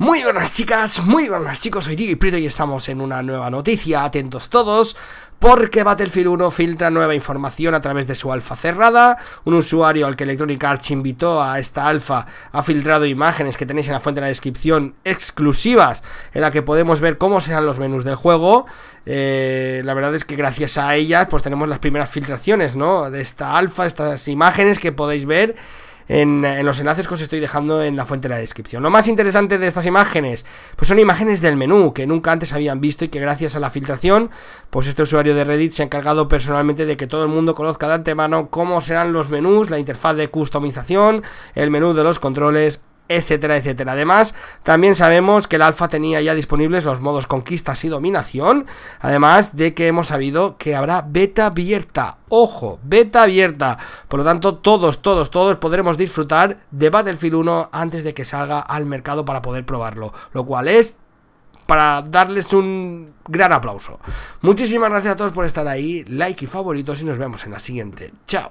Muy buenas chicas, muy buenas chicos, soy y Prieto y estamos en una nueva noticia, atentos todos, porque Battlefield 1 filtra nueva información a través de su alfa cerrada, un usuario al que Electronic Arts invitó a esta alfa ha filtrado imágenes que tenéis en la fuente de la descripción exclusivas, en la que podemos ver cómo serán los menús del juego, eh, la verdad es que gracias a ellas pues tenemos las primeras filtraciones, ¿no? De esta alfa, estas imágenes que podéis ver en, los enlaces que os estoy dejando en la fuente de la descripción. Lo más interesante de estas imágenes, pues son imágenes del menú que nunca antes habían visto y que gracias a la filtración, pues este usuario de Reddit se ha encargado personalmente de que todo el mundo conozca de antemano cómo serán los menús, la interfaz de customización, el menú de los controles, etcétera, etcétera. Además, también sabemos que el alfa tenía ya disponibles los modos conquistas y dominación, además de que hemos sabido que habrá beta abierta. Ojo, beta abierta. Por lo tanto, todos, todos, todos podremos disfrutar de Battlefield 1 antes de que salga al mercado para poder probarlo, lo cual es para darles un gran aplauso. Muchísimas gracias a todos por estar ahí, like y favoritos y nos vemos en la siguiente. Chao.